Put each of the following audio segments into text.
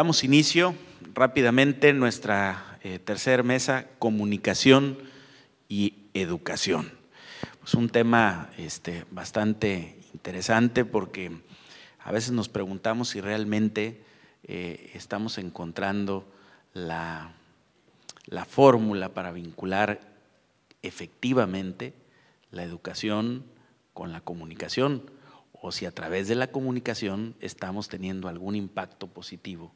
damos inicio rápidamente nuestra eh, tercera mesa, comunicación y educación. Es un tema este, bastante interesante porque a veces nos preguntamos si realmente eh, estamos encontrando la fórmula para vincular efectivamente la educación con la comunicación o si a través de la comunicación estamos teniendo algún impacto positivo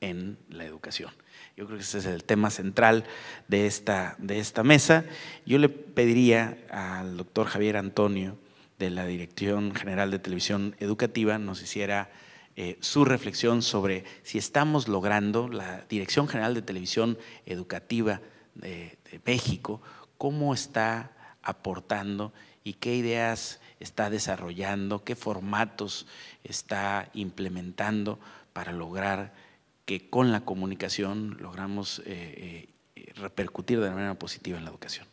en la educación. Yo creo que ese es el tema central de esta, de esta mesa. Yo le pediría al doctor Javier Antonio de la Dirección General de Televisión Educativa nos hiciera eh, su reflexión sobre si estamos logrando la Dirección General de Televisión Educativa de México, cómo está aportando y qué ideas está desarrollando, qué formatos está implementando para lograr que con la comunicación logramos eh, eh, repercutir de manera positiva en la educación.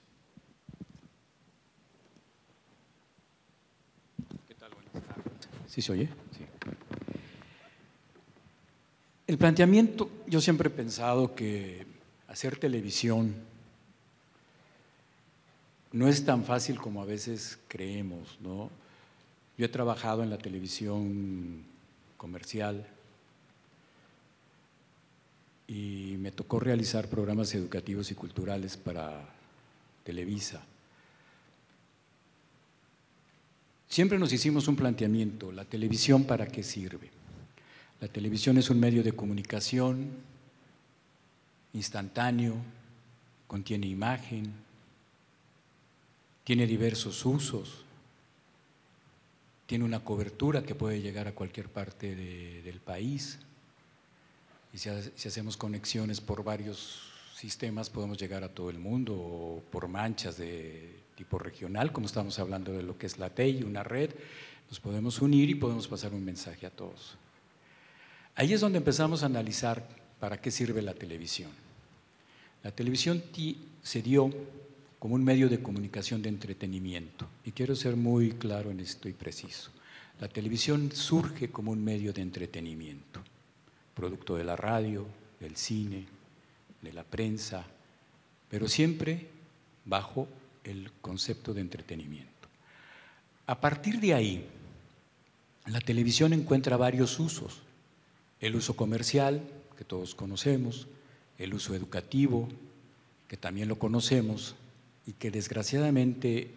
¿Qué tal? Buenas tardes. ¿Sí se oye? El planteamiento, yo siempre he pensado que hacer televisión no es tan fácil como a veces creemos, ¿no? Yo he trabajado en la televisión comercial, y me tocó realizar programas educativos y culturales para Televisa. Siempre nos hicimos un planteamiento, la televisión para qué sirve. La televisión es un medio de comunicación instantáneo, contiene imagen, tiene diversos usos, tiene una cobertura que puede llegar a cualquier parte del país si, hacemos conexiones por varios sistemas podemos llegar a todo el mundo o por manchas de tipo regional, como estamos hablando de lo que es la TEI, una red, nos podemos unir y podemos pasar un mensaje a todos. Ahí es donde empezamos a analizar para qué sirve la televisión. La televisión se dio como un medio de comunicación de entretenimiento, y quiero ser muy claro en esto y preciso. La televisión surge como un medio de entretenimiento producto de la radio, del cine, de la prensa, pero siempre bajo el concepto de entretenimiento. A partir de ahí, la televisión encuentra varios usos. El uso comercial, que todos conocemos, el uso educativo, que también lo conocemos, y que desgraciadamente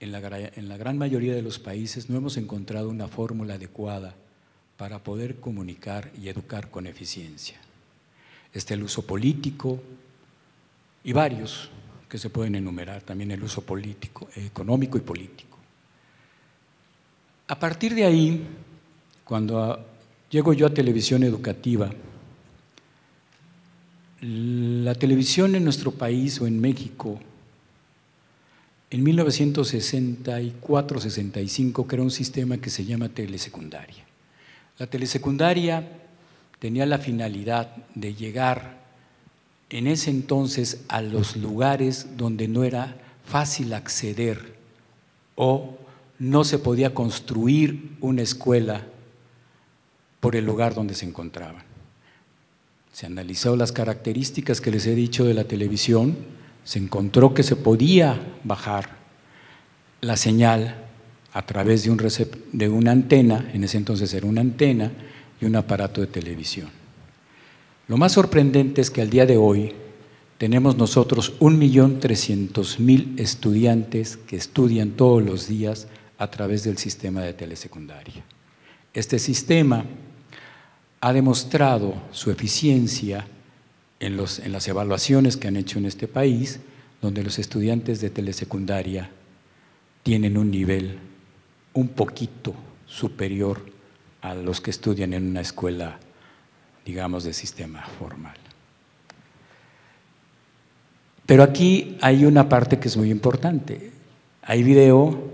en la, gran mayoría de los países no hemos encontrado una fórmula adecuada para poder comunicar y educar con eficiencia. Está el uso político y varios que se pueden enumerar, también el uso político, económico y político. A partir de ahí, cuando llego yo a televisión educativa, la televisión en nuestro país o en México, en 1964-65 creó un sistema que se llama telesecundaria. La telesecundaria tenía la finalidad de llegar en ese entonces a los lugares donde no era fácil acceder o no se podía construir una escuela por el lugar donde se encontraban. Se analizó las características que les he dicho de la televisión, se encontró que se podía bajar la señal a través de, una antena, en ese entonces era una antena y un aparato de televisión. Lo más sorprendente es que al día de hoy tenemos nosotros 1.300.000 estudiantes que estudian todos los días a través del sistema de telesecundaria. Este sistema ha demostrado su eficiencia en, en, las evaluaciones que han hecho en este país, donde los estudiantes de telesecundaria tienen un nivel un poquito superior a los que estudian en una escuela, digamos, de sistema formal. Pero aquí hay una parte que es muy importante. Hay video,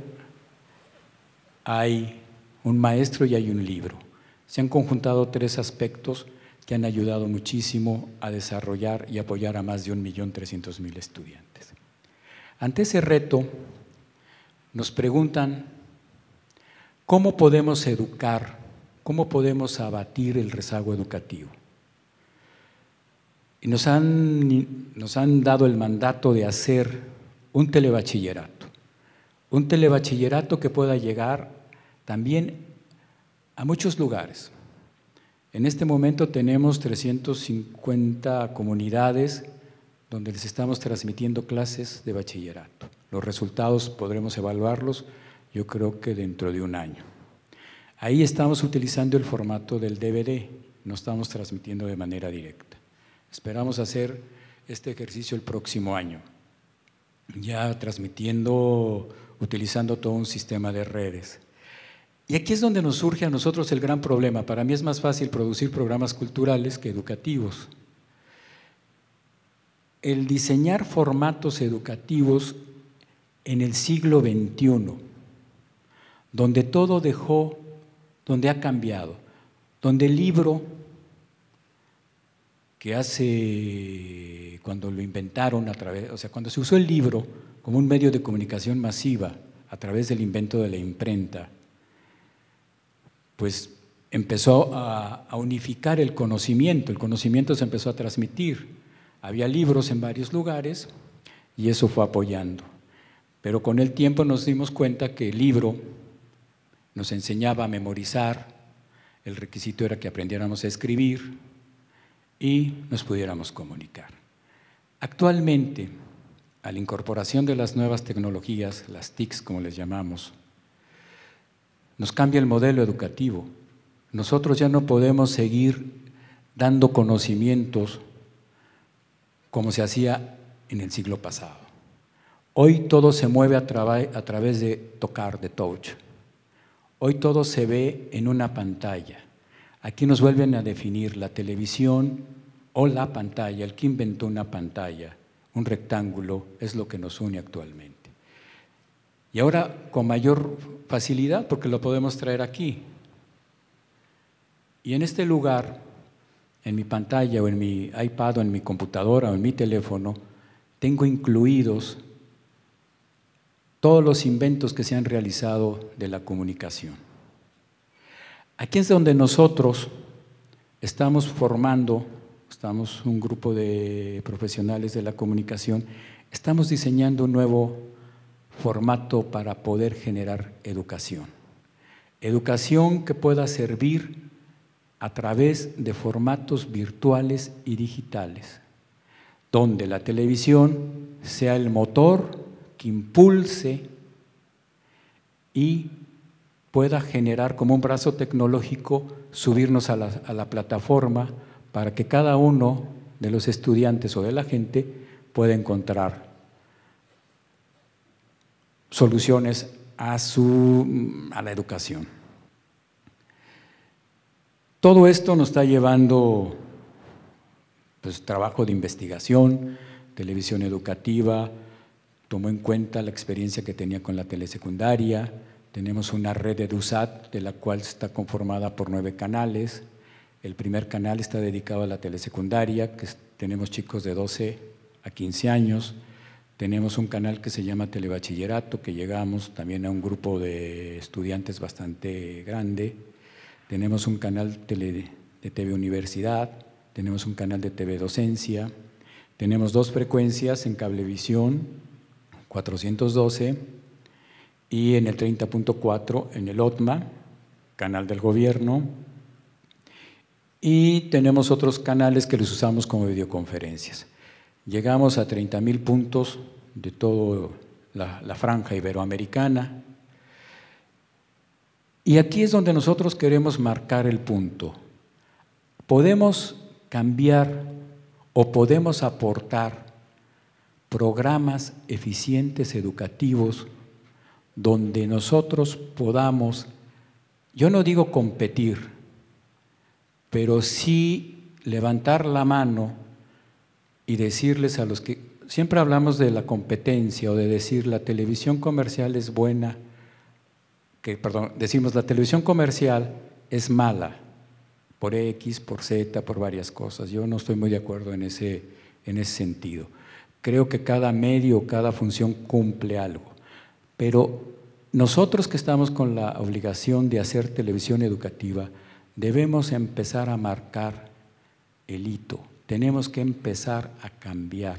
hay un maestro y hay un libro. Se han conjuntado tres aspectos que han ayudado muchísimo a desarrollar y apoyar a más de 1.300.000 estudiantes. Ante ese reto, nos preguntan ¿Cómo podemos educar? ¿Cómo podemos abatir el rezago educativo? Y nos han, nos han dado el mandato de hacer un telebachillerato. Un telebachillerato que pueda llegar también a muchos lugares. En este momento tenemos 350 comunidades donde les estamos transmitiendo clases de bachillerato. Los resultados podremos evaluarlos yo creo que dentro de un año. Ahí estamos utilizando el formato del DVD, no estamos transmitiendo de manera directa. Esperamos hacer este ejercicio el próximo año, ya transmitiendo, utilizando todo un sistema de redes. Y aquí es donde nos surge a nosotros el gran problema. Para mí es más fácil producir programas culturales que educativos. El diseñar formatos educativos en el siglo XXI donde todo dejó, donde ha cambiado, donde el libro que hace cuando lo inventaron a través, o sea, cuando se usó el libro como un medio de comunicación masiva a través del invento de la imprenta, pues empezó a, a, unificar el conocimiento, el conocimiento se empezó a transmitir. Había libros en varios lugares y eso fue apoyando. Pero con el tiempo nos dimos cuenta que el libro nos enseñaba a memorizar, el requisito era que aprendiéramos a escribir y nos pudiéramos comunicar. Actualmente, a la incorporación de las nuevas tecnologías, las TICs como les llamamos, nos cambia el modelo educativo. Nosotros ya no podemos seguir dando conocimientos como se hacía en el siglo pasado. Hoy todo se mueve a, a través de tocar, de touch. Hoy todo se ve en una pantalla. Aquí nos vuelven a definir la televisión o la pantalla. El que inventó una pantalla, un rectángulo, es lo que nos une actualmente. Y ahora con mayor facilidad porque lo podemos traer aquí. Y en este lugar, en mi pantalla o en mi iPad o en mi computadora o en mi teléfono, tengo incluidos todos los inventos que se han realizado de la comunicación. Aquí es donde nosotros estamos formando, estamos un grupo de profesionales de la comunicación, estamos diseñando un nuevo formato para poder generar educación. Educación que pueda servir a través de formatos virtuales y digitales, donde la televisión sea el motor impulse y pueda generar como un brazo tecnológico, subirnos a la, plataforma para que cada uno de los estudiantes o de la gente pueda encontrar soluciones a, la educación. Todo esto nos está llevando pues, trabajo de investigación, televisión educativa, tomó en cuenta la experiencia que tenía con la telesecundaria, tenemos una red de DUSAT, de la cual está conformada por nueve canales. El primer canal está dedicado a la telesecundaria, que tenemos chicos de 12 a 15 años. Tenemos un canal que se llama Telebachillerato, que llegamos también a un grupo de estudiantes bastante grande. Tenemos un canal de TV Universidad, tenemos un canal de TV Docencia, tenemos dos frecuencias en cablevisión, 412 y en el 30.4 en el OTMA, canal del gobierno. Y tenemos otros canales que los usamos como videoconferencias. Llegamos a 30.000 puntos de toda la franja iberoamericana. Y aquí es donde nosotros queremos marcar el punto. Podemos cambiar o podemos aportar programas eficientes educativos donde nosotros podamos, yo no digo competir, pero sí levantar la mano y decirles a los que siempre hablamos de la competencia o de decir la televisión comercial es buena, que perdón, decimos la televisión comercial es mala por X, por Z, por varias cosas. Yo no estoy muy de acuerdo en ese, en ese sentido. Creo que cada medio, cada función cumple algo. Pero nosotros que estamos con la obligación de hacer televisión educativa, debemos empezar a marcar el hito. Tenemos que empezar a cambiar.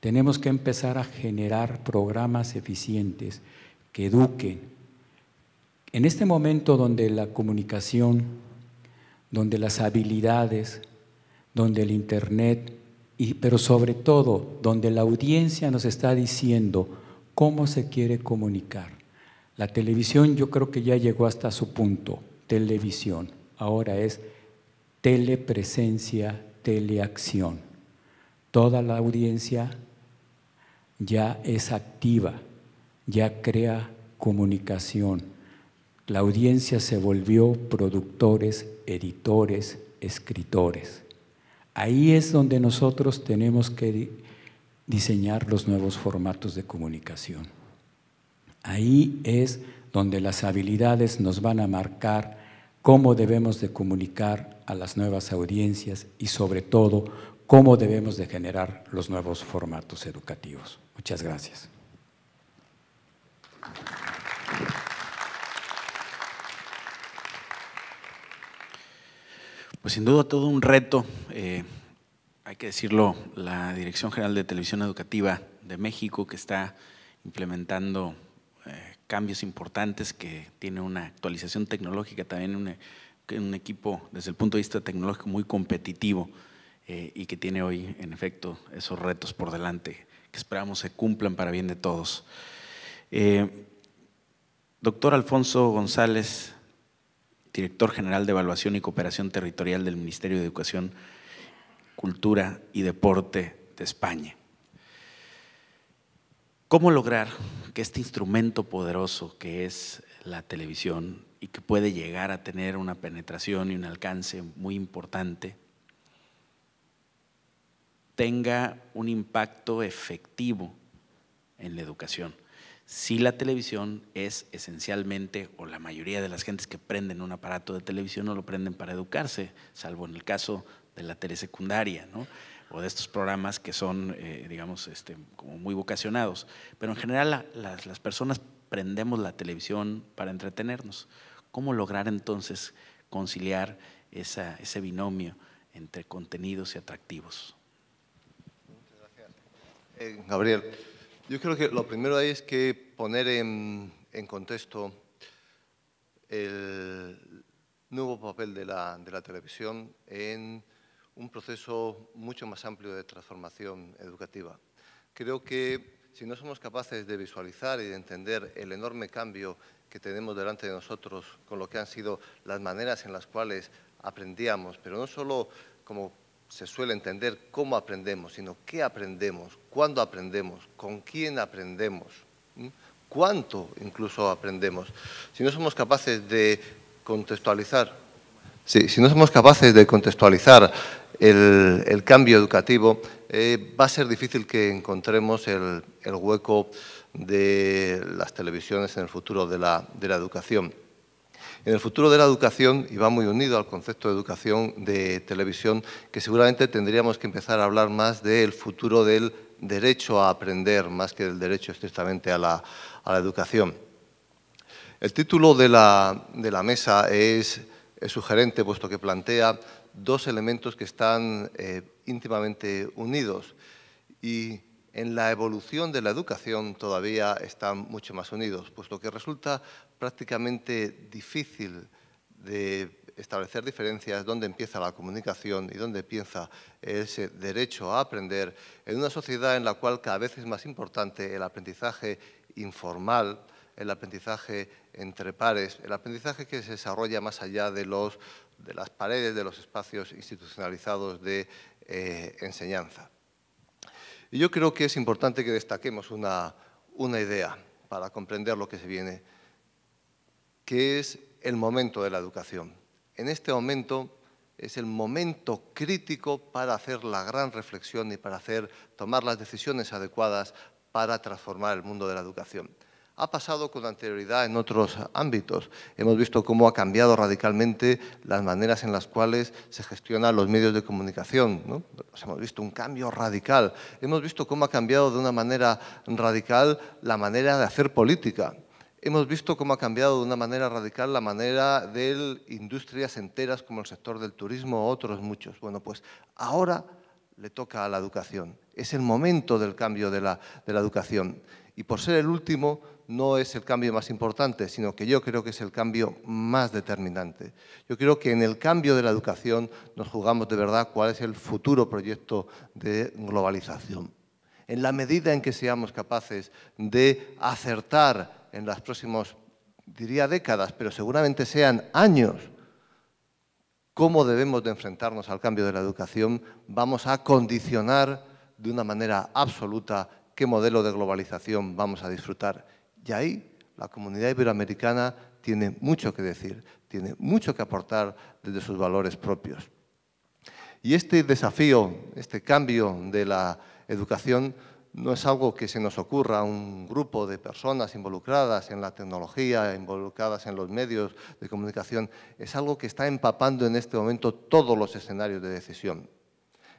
Tenemos que empezar a generar programas eficientes que eduquen. En este momento donde la comunicación, donde las habilidades, donde el Internet, pero sobre todo donde la audiencia nos está diciendo cómo se quiere comunicar. La televisión yo creo que ya llegó hasta su punto, televisión. Ahora es telepresencia, teleacción. Toda la audiencia ya es activa, ya crea comunicación. La audiencia se volvió productores, editores, escritores. Ahí es donde nosotros tenemos que diseñar los nuevos formatos de comunicación. Ahí es donde las habilidades nos van a marcar cómo debemos de comunicar a las nuevas audiencias y sobre todo cómo debemos de generar los nuevos formatos educativos. Muchas gracias. Pues sin duda todo un reto, eh, hay que decirlo, la Dirección General de Televisión Educativa de México que está implementando eh, cambios importantes, que tiene una actualización tecnológica, también e, un equipo desde el punto de vista tecnológico muy competitivo eh, y que tiene hoy en efecto esos retos por delante que esperamos se cumplan para bien de todos. Doctor Alfonso González director general de Evaluación y Cooperación Territorial del Ministerio de Educación, Cultura y Deporte de España. ¿Cómo lograr que este instrumento poderoso que es la televisión y que puede llegar a tener una penetración y un alcance muy importante, tenga un impacto efectivo en la educación? Si la televisión es esencialmente, o la mayoría de las gentes que prenden un aparato de televisión no lo prenden para educarse, salvo en el caso de la telesecundaria, ¿no? o de estos programas que son, eh, digamos, este, como muy vocacionados. Pero en general las, las personas prendemos la televisión para entretenernos. ¿Cómo lograr entonces conciliar ese binomio entre contenidos y atractivos? Muchas eh, gracias. Gabriel. Yo creo que lo primero ahí es que poner en, contexto el nuevo papel de la, de la televisión en un proceso mucho más amplio de transformación educativa. Creo que si no somos capaces de visualizar y de entender el enorme cambio que tenemos delante de nosotros con lo que han sido las maneras en las cuales aprendíamos, pero no solo como se suele entender cómo aprendemos, sino qué aprendemos, cuándo aprendemos, con quién aprendemos, cuánto incluso aprendemos. Si no somos capaces de contextualizar, si no somos capaces de contextualizar el, cambio educativo, eh, va a ser difícil que encontremos el, hueco de las televisiones en el futuro de la educación. En el futuro de la educación, y va muy unido al concepto de educación de televisión, que seguramente tendríamos que empezar a hablar más del futuro del derecho a aprender, más que del derecho estrictamente a la, educación. El título de la, mesa es, sugerente, puesto que plantea dos elementos que están eh, íntimamente unidos y en la evolución de la educación todavía están mucho más unidos, puesto que resulta prácticamente difícil de establecer diferencias, dónde empieza la comunicación y dónde empieza ese derecho a aprender, en una sociedad en la cual cada vez es más importante el aprendizaje informal, el aprendizaje entre pares, el aprendizaje que se desarrolla más allá de, los, de las paredes, de los espacios institucionalizados de eh, enseñanza. Y yo creo que es importante que destaquemos una, una idea para comprender lo que se viene que es el momento de la educación. En este momento es el momento crítico para hacer la gran reflexión y para hacer, tomar las decisiones adecuadas para transformar el mundo de la educación. Ha pasado con anterioridad en otros ámbitos. Hemos visto cómo ha cambiado radicalmente las maneras en las cuales se gestionan los medios de comunicación. hemos visto un cambio radical. Hemos visto cómo ha cambiado de una manera radical la manera de hacer política. Hemos visto cómo ha cambiado de una manera radical la manera de industrias enteras como el sector del turismo o otros muchos. Bueno, pues ahora le toca a la educación. Es el momento del cambio de la, educación. Y por ser el último, no es el cambio más importante, sino que yo creo que es el cambio más determinante. Yo creo que en el cambio de la educación nos jugamos de verdad cuál es el futuro proyecto de globalización. En la medida en que seamos capaces de acertar en las próximas, diría décadas, pero seguramente sean años, cómo debemos de enfrentarnos al cambio de la educación, vamos a condicionar de una manera absoluta qué modelo de globalización vamos a disfrutar. Y ahí la comunidad iberoamericana tiene mucho que decir, tiene mucho que aportar desde sus valores propios. Y este desafío, este cambio de la educación, no es algo que se nos ocurra a un grupo de personas involucradas en la tecnología, involucradas en los medios de comunicación, es algo que está empapando en este momento todos los escenarios de decisión.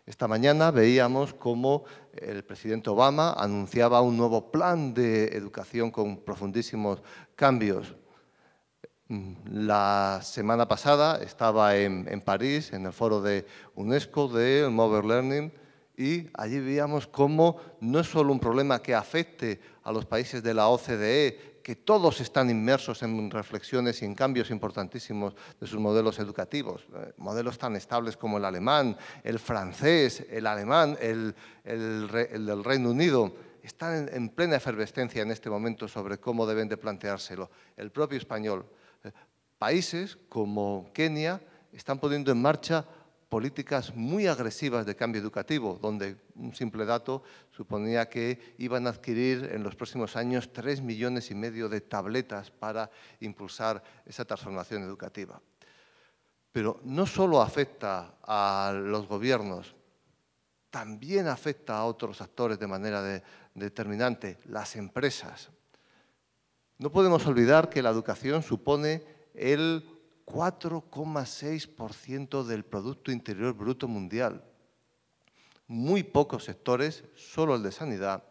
Esta mañana veíamos cómo el presidente Obama anunciaba un nuevo plan de educación con profundísimos cambios. La semana pasada estaba en, París, en el foro de UNESCO de mobile Learning, y allí veíamos cómo no es solo un problema que afecte a los países de la OCDE, que todos están inmersos en reflexiones y en cambios importantísimos de sus modelos educativos, eh, modelos tan estables como el alemán, el francés, el alemán, el, el, del Reino Unido, están en, en plena efervescencia en este momento sobre cómo deben de planteárselo. El propio español. Eh, países como Kenia están poniendo en marcha políticas muy agresivas de cambio educativo, donde un simple dato suponía que iban a adquirir en los próximos años tres millones y medio de tabletas para impulsar esa transformación educativa. Pero no solo afecta a los gobiernos, también afecta a otros actores de manera determinante, las empresas. No podemos olvidar que la educación supone el 4,6% del Producto Interior Bruto Mundial. Muy pocos sectores, solo el de sanidad,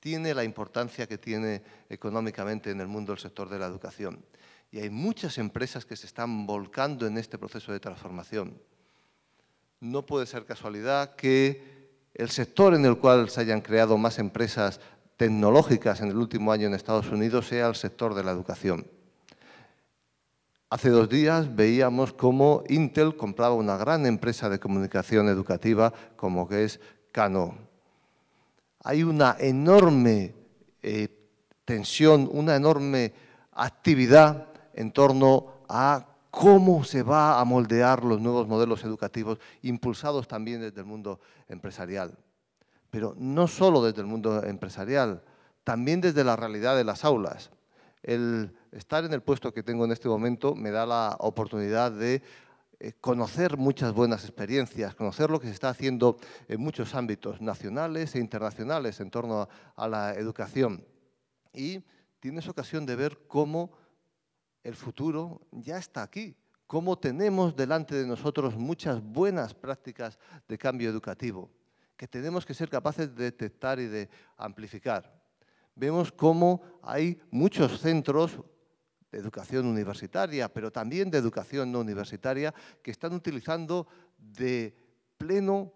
tiene la importancia que tiene económicamente en el mundo el sector de la educación. Y hay muchas empresas que se están volcando en este proceso de transformación. No puede ser casualidad que el sector en el cual se hayan creado más empresas tecnológicas en el último año en Estados Unidos sea el sector de la educación. Hace dos días veíamos cómo Intel compraba una gran empresa de comunicación educativa como que es Canon. Hay una enorme eh, tensión, una enorme actividad en torno a cómo se va a moldear los nuevos modelos educativos impulsados también desde el mundo empresarial. Pero no solo desde el mundo empresarial, también desde la realidad de las aulas estar en el puesto que tengo en este momento me da la oportunidad de eh, conocer muchas buenas experiencias, conocer lo que se está haciendo en muchos ámbitos nacionales e internacionales en torno a, la educación. Y tienes ocasión de ver cómo el futuro ya está aquí, cómo tenemos delante de nosotros muchas buenas prácticas de cambio educativo, que tenemos que ser capaces de detectar y de amplificar. Vemos cómo hay muchos centros, educación universitaria, pero también de educación no universitaria, que están utilizando de pleno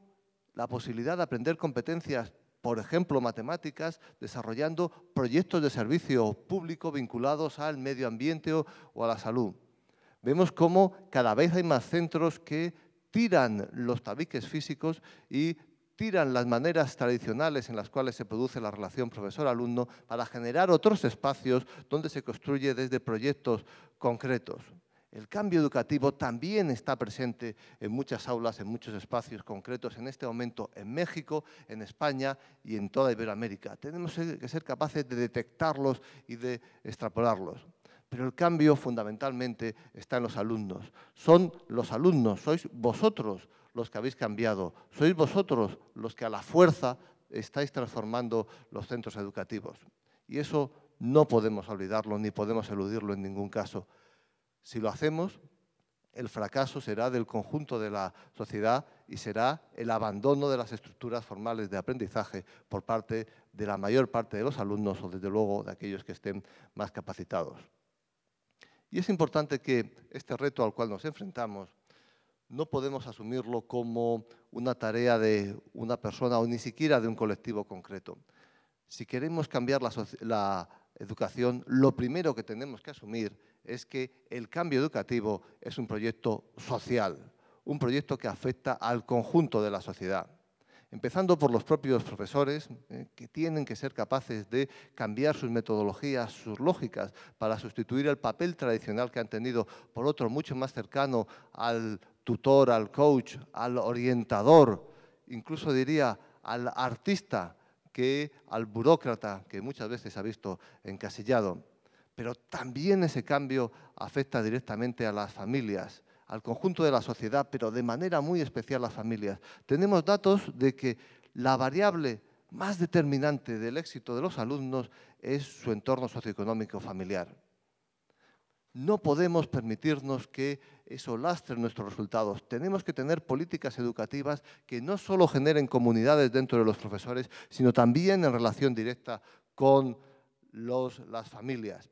la posibilidad de aprender competencias, por ejemplo, matemáticas, desarrollando proyectos de servicio público vinculados al medio ambiente o, o a la salud. Vemos cómo cada vez hay más centros que tiran los tabiques físicos y tiran las maneras tradicionales en las cuales se produce la relación profesor-alumno para generar otros espacios donde se construye desde proyectos concretos. El cambio educativo también está presente en muchas aulas, en muchos espacios concretos, en este momento en México, en España y en toda Iberoamérica. Tenemos que ser capaces de detectarlos y de extrapolarlos. Pero el cambio fundamentalmente está en los alumnos. Son los alumnos, sois vosotros los que habéis cambiado, sois vosotros los que a la fuerza estáis transformando los centros educativos. Y eso no podemos olvidarlo ni podemos eludirlo en ningún caso. Si lo hacemos, el fracaso será del conjunto de la sociedad y será el abandono de las estructuras formales de aprendizaje por parte de la mayor parte de los alumnos o desde luego de aquellos que estén más capacitados. Y es importante que este reto al cual nos enfrentamos no podemos asumirlo como una tarea de una persona o ni siquiera de un colectivo concreto. Si queremos cambiar la, educación, lo primero que tenemos que asumir es que el cambio educativo es un proyecto social, un proyecto que afecta al conjunto de la sociedad empezando por los propios profesores, eh, que tienen que ser capaces de cambiar sus metodologías, sus lógicas, para sustituir el papel tradicional que han tenido por otro mucho más cercano al tutor, al coach, al orientador, incluso diría al artista que al burócrata que muchas veces ha visto encasillado. Pero también ese cambio afecta directamente a las familias al conjunto de la sociedad, pero de manera muy especial a las familias. Tenemos datos de que la variable más determinante del éxito de los alumnos es su entorno socioeconómico familiar. No podemos permitirnos que eso lastre nuestros resultados. Tenemos que tener políticas educativas que no solo generen comunidades dentro de los profesores, sino también en relación directa con las familias.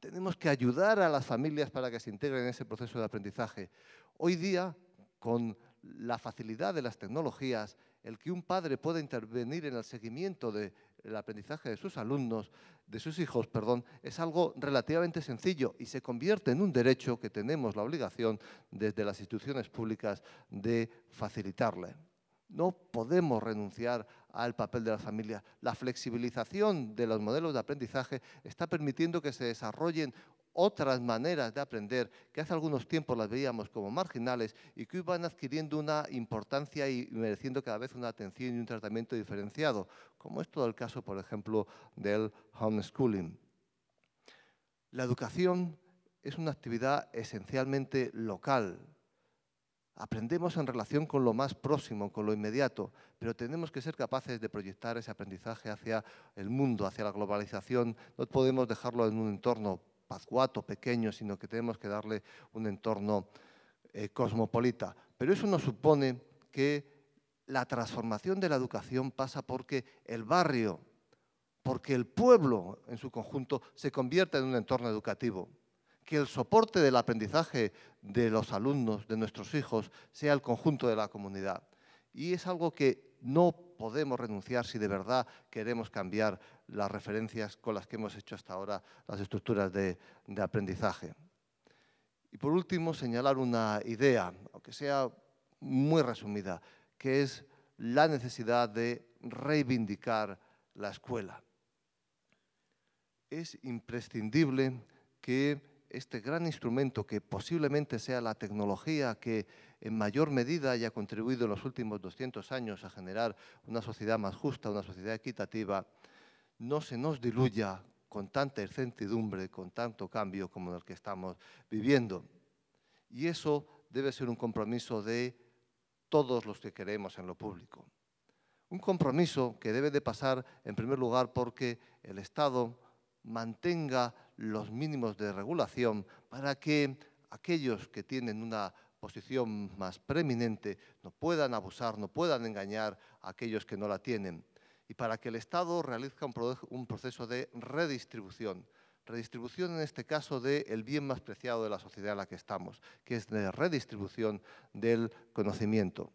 Tenemos que ayudar a las familias para que se integren en ese proceso de aprendizaje. Hoy día, con la facilidad de las tecnologías, el que un padre pueda intervenir en el seguimiento del aprendizaje de sus alumnos, de sus hijos, perdón, es algo relativamente sencillo y se convierte en un derecho que tenemos la obligación desde las instituciones públicas de facilitarle. No podemos renunciar al papel de la familia. La flexibilización de los modelos de aprendizaje está permitiendo que se desarrollen otras maneras de aprender que hace algunos tiempos las veíamos como marginales y que van adquiriendo una importancia y mereciendo cada vez una atención y un tratamiento diferenciado, como es todo el caso, por ejemplo, del homeschooling. La educación es una actividad esencialmente local, Aprendemos en relación con lo más próximo, con lo inmediato, pero tenemos que ser capaces de proyectar ese aprendizaje hacia el mundo, hacia la globalización. No podemos dejarlo en un entorno pascuato, pequeño, sino que tenemos que darle un entorno eh, cosmopolita. Pero eso nos supone que la transformación de la educación pasa porque el barrio, porque el pueblo en su conjunto se convierta en un entorno educativo que el soporte del aprendizaje de los alumnos, de nuestros hijos, sea el conjunto de la comunidad. Y es algo que no podemos renunciar si de verdad queremos cambiar las referencias con las que hemos hecho hasta ahora las estructuras de, aprendizaje. Y por último, señalar una idea, aunque sea muy resumida, que es la necesidad de reivindicar la escuela. Es imprescindible que este gran instrumento que posiblemente sea la tecnología que en mayor medida haya contribuido en los últimos 200 años a generar una sociedad más justa, una sociedad equitativa, no se nos diluya con tanta incertidumbre, con tanto cambio como el que estamos viviendo. Y eso debe ser un compromiso de todos los que queremos en lo público. Un compromiso que debe de pasar, en primer lugar, porque el Estado mantenga los mínimos de regulación para que aquellos que tienen una posición más preeminente no puedan abusar, no puedan engañar a aquellos que no la tienen y para que el Estado realice un proceso de redistribución. Redistribución en este caso del el bien más preciado de la sociedad en la que estamos, que es la redistribución del conocimiento.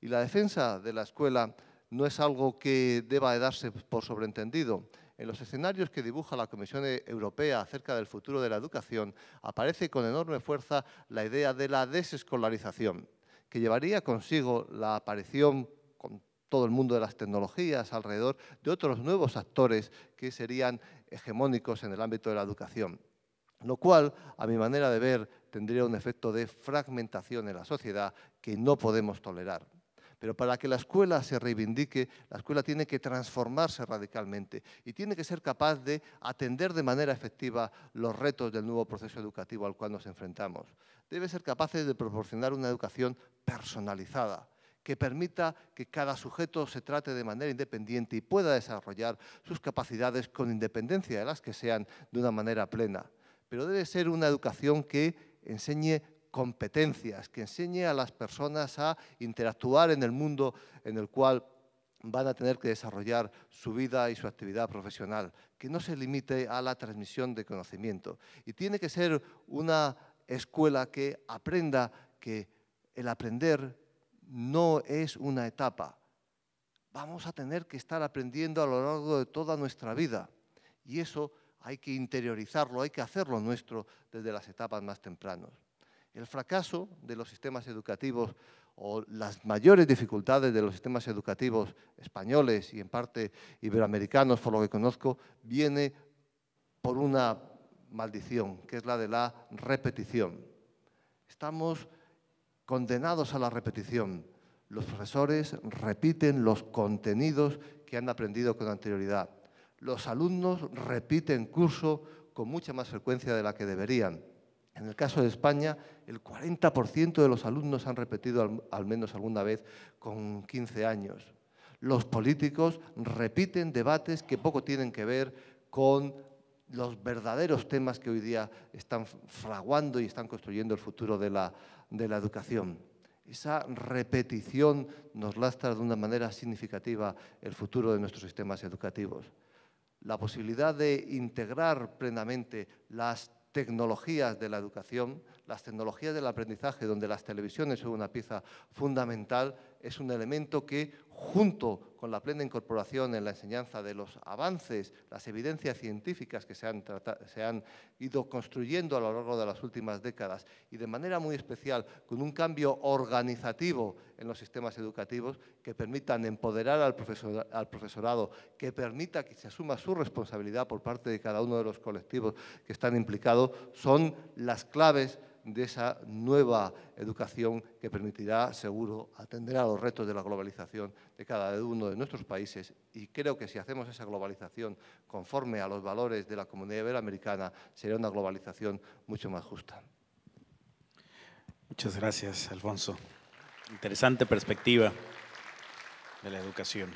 Y la defensa de la escuela no es algo que deba darse por sobreentendido en los escenarios que dibuja la Comisión Europea acerca del futuro de la educación, aparece con enorme fuerza la idea de la desescolarización, que llevaría consigo la aparición con todo el mundo de las tecnologías alrededor de otros nuevos actores que serían hegemónicos en el ámbito de la educación lo cual, a mi manera de ver, tendría un efecto de fragmentación en la sociedad que no podemos tolerar. Pero para que la escuela se reivindique, la escuela tiene que transformarse radicalmente y tiene que ser capaz de atender de manera efectiva los retos del nuevo proceso educativo al cual nos enfrentamos. Debe ser capaz de proporcionar una educación personalizada que permita que cada sujeto se trate de manera independiente y pueda desarrollar sus capacidades con independencia de las que sean de una manera plena. Pero debe ser una educación que enseñe competencias, que enseñe a las personas a interactuar en el mundo en el cual van a tener que desarrollar su vida y su actividad profesional, que no se limite a la transmisión de conocimiento. Y tiene que ser una escuela que aprenda que el aprender no es una etapa. Vamos a tener que estar aprendiendo a lo largo de toda nuestra vida. Y eso hay que interiorizarlo, hay que hacerlo nuestro desde las etapas más tempranas. El fracaso de los sistemas educativos o las mayores dificultades de los sistemas educativos españoles y en parte iberoamericanos, por lo que conozco, viene por una maldición, que es la de la repetición. Estamos condenados a la repetición. Los profesores repiten los contenidos que han aprendido con anterioridad. Los alumnos repiten curso con mucha más frecuencia de la que deberían en el caso de España, el 40% de los alumnos han repetido al, menos alguna vez con 15 años. Los políticos repiten debates que poco tienen que ver con los verdaderos temas que hoy día están fraguando y están construyendo el futuro de la, de la educación. Esa repetición nos lastra de una manera significativa el futuro de nuestros sistemas educativos. La posibilidad de integrar plenamente las tecnologías de la educación, las tecnologías del aprendizaje, donde las televisiones son una pieza fundamental, es un elemento que, junto con la plena incorporación en la enseñanza de los avances, las evidencias científicas que se han, ido construyendo a lo largo de las últimas décadas y de manera muy especial con un cambio organizativo en los sistemas educativos que permitan empoderar al, al profesorado, que permita que se asuma su responsabilidad por parte de cada uno de los colectivos que están implicados, son las claves de esa nueva educación que permitirá, seguro, atender a los retos de la globalización de cada uno de nuestros países. Y creo que si hacemos esa globalización conforme a los valores de la comunidad iberoamericana, será una globalización mucho más justa. Muchas gracias, Alfonso. Interesante perspectiva de la educación.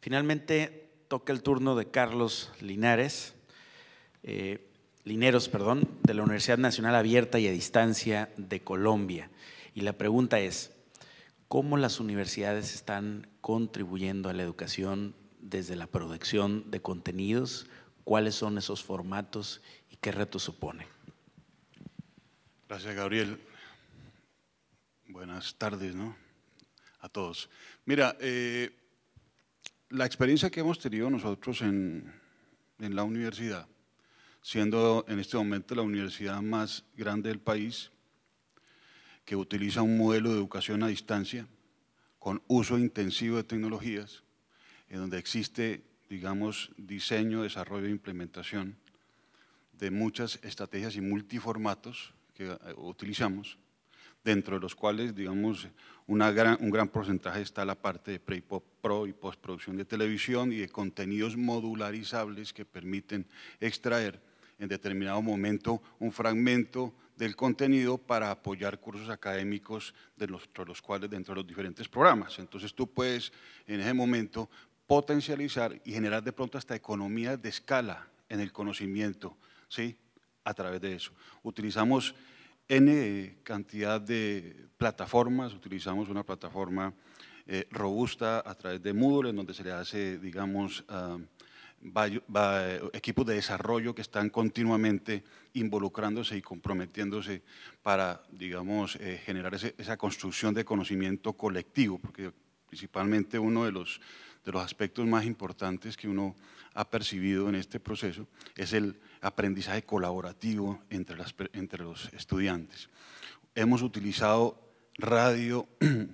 Finalmente, toca el turno de Carlos Linares. Eh, Lineros, perdón, de la Universidad Nacional Abierta y a Distancia de Colombia. Y la pregunta es, ¿cómo las universidades están contribuyendo a la educación desde la producción de contenidos? ¿Cuáles son esos formatos y qué retos supone? Gracias, Gabriel. Buenas tardes, ¿no? A todos. Mira, eh, la experiencia que hemos tenido nosotros en la universidad siendo en este momento la universidad más grande del país, que utiliza un modelo de educación a distancia con uso intensivo de tecnologías, en donde existe, digamos, diseño, desarrollo e implementación de muchas estrategias y multiformatos que eh, utilizamos, dentro de los cuales, digamos, una gran, un gran porcentaje está la parte de pre y pro y postproducción de televisión y de contenidos modularizables que permiten extraer en determinado momento un fragmento del contenido para apoyar cursos académicos de los, los cuales dentro de los diferentes programas. Entonces tú puedes en ese momento potencializar y generar de pronto hasta economías de escala en el conocimiento, ¿sí? A través de eso. Utilizamos N cantidad de plataformas, utilizamos una plataforma eh, robusta a través de Moodle, en donde se le hace, digamos, ah, equipos de desarrollo que están continuamente involucrándose y comprometiéndose para, digamos, eh, generar esa construcción de conocimiento colectivo, porque principalmente uno de los, de los aspectos más importantes que uno ha percibido en este proceso es el aprendizaje colaborativo entre, las, entre los estudiantes. Hemos utilizado radio,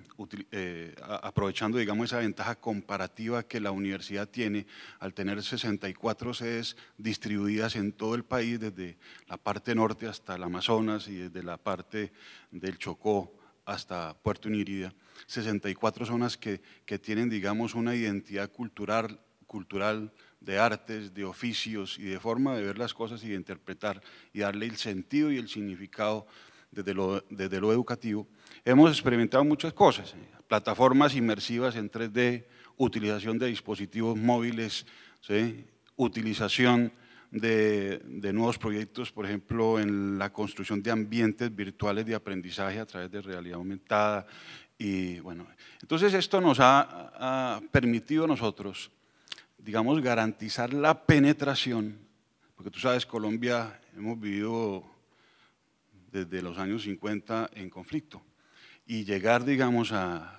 eh, aprovechando, digamos, esa ventaja comparativa que la universidad tiene al tener 64 sedes distribuidas en todo el país, desde la parte norte hasta el Amazonas y desde la parte del Chocó hasta Puerto Unirida, 64 zonas que, que tienen, digamos, una identidad cultural, cultural de artes, de oficios y de forma de ver las cosas y de interpretar y darle el sentido y el significado desde lo educativo Hemos experimentado muchas cosas, eh, plataformas inmersivas en 3D, utilización de dispositivos móviles, utilización de, nuevos proyectos, por ejemplo, en la construcción de ambientes virtuales de aprendizaje a través de realidad aumentada. Y bueno, entonces esto nos ha, permitido a nosotros, digamos, garantizar la penetración, porque tú sabes, Colombia hemos vivido desde los años 50 en conflicto y llegar, digamos, a,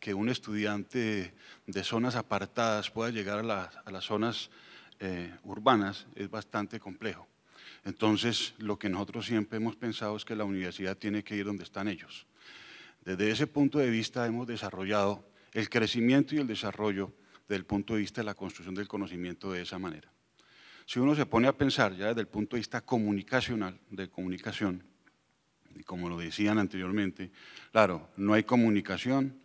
que un estudiante de zonas apartadas pueda llegar a, las zonas eh, urbanas es bastante complejo. Entonces, lo que nosotros siempre hemos pensado es que la universidad tiene que ir donde están ellos. Desde ese punto de vista hemos desarrollado el crecimiento y el desarrollo desde el punto de vista de la construcción del conocimiento de esa manera. Si uno se pone a pensar ya desde el punto de vista comunicacional, de comunicación, y como lo decían anteriormente, claro, no hay comunicación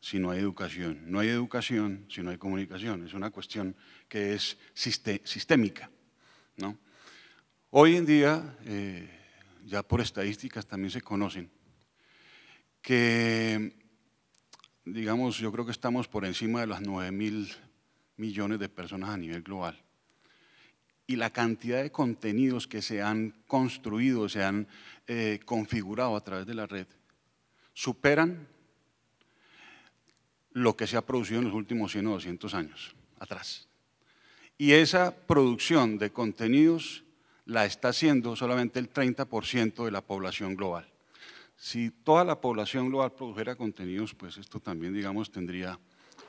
si no hay educación. No hay educación si no hay comunicación. Es una cuestión que es sistémica. ¿no? Hoy en día, eh, ya por estadísticas también se conocen, que, digamos, yo creo que estamos por encima de las 9 mil millones de personas a nivel global y la cantidad de contenidos que se han construido, se han eh, configurado a través de la red, superan lo que se ha producido en los últimos 100 o 200 años atrás. Y esa producción de contenidos la está haciendo solamente el 30% de la población global. Si toda la población global produjera contenidos, pues esto también, digamos, tendría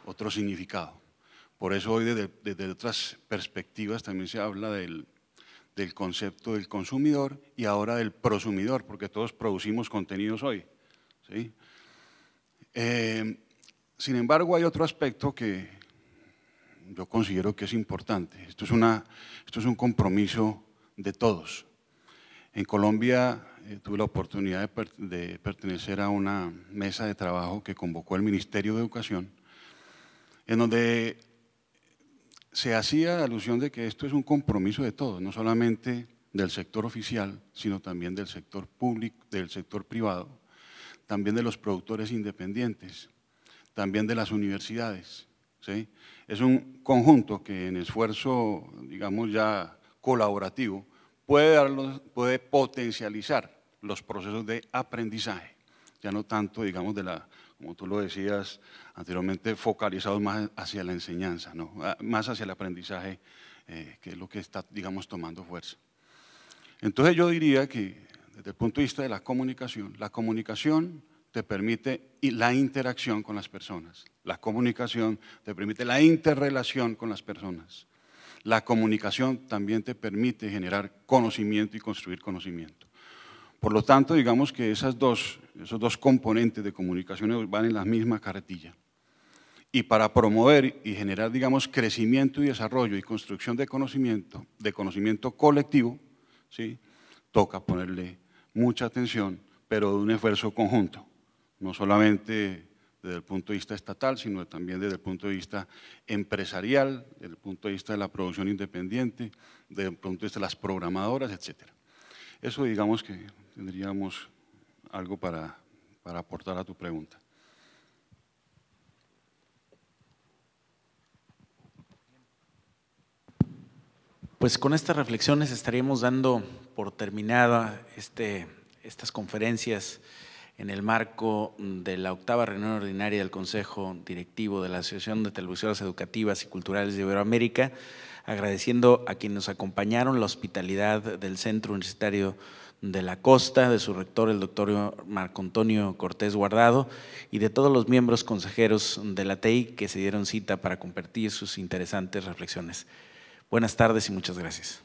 otro significado. Por eso hoy desde, otras perspectivas también se habla del, concepto del consumidor y ahora del prosumidor, porque todos producimos contenidos hoy. Eh, sin embargo, hay otro aspecto que yo considero que es importante. Esto es, una, esto es un compromiso de todos. En Colombia eh, tuve la oportunidad de, de, pertenecer a una mesa de trabajo que convocó el Ministerio de Educación, en donde se hacía alusión de que esto es un compromiso de todos, no solamente del sector oficial, sino también del sector público, del sector privado, también de los productores independientes, también de las universidades. Es un conjunto que en esfuerzo, digamos ya colaborativo, puede, puede potencializar los procesos de aprendizaje, ya no tanto, digamos, de la como tú lo decías anteriormente, focalizados más hacia la enseñanza, ah, más hacia el aprendizaje, eh, que es lo que está, digamos, tomando fuerza. Entonces yo diría que desde el punto de vista de la comunicación, la comunicación te permite la interacción con las personas, la comunicación te permite la interrelación con las personas, la comunicación también te permite generar conocimiento y construir conocimiento. Por lo tanto, digamos que esas dos, esos dos componentes de comunicación van en la misma carretilla. Y para promover y generar, digamos, crecimiento y desarrollo y construcción de conocimiento, de conocimiento colectivo, ¿sí? toca ponerle mucha atención, pero de un esfuerzo conjunto, no solamente desde el punto de vista estatal, sino también desde el punto de vista empresarial, desde el punto de vista de la producción independiente, desde el punto de vista de las programadoras, etcétera. Eso digamos que tendríamos algo para, aportar a tu pregunta. Pues con estas reflexiones estaríamos dando por terminada este, estas conferencias en el marco de la octava reunión ordinaria del Consejo Directivo de la Asociación de Televisoras Educativas y Culturales de Iberoamérica agradeciendo a quienes nos acompañaron, la hospitalidad del Centro Universitario de la Costa, de su rector, el doctor Marco Antonio Cortés Guardado, y de todos los miembros consejeros de la TEI que se dieron cita para compartir sus interesantes reflexiones. Buenas tardes y muchas gracias.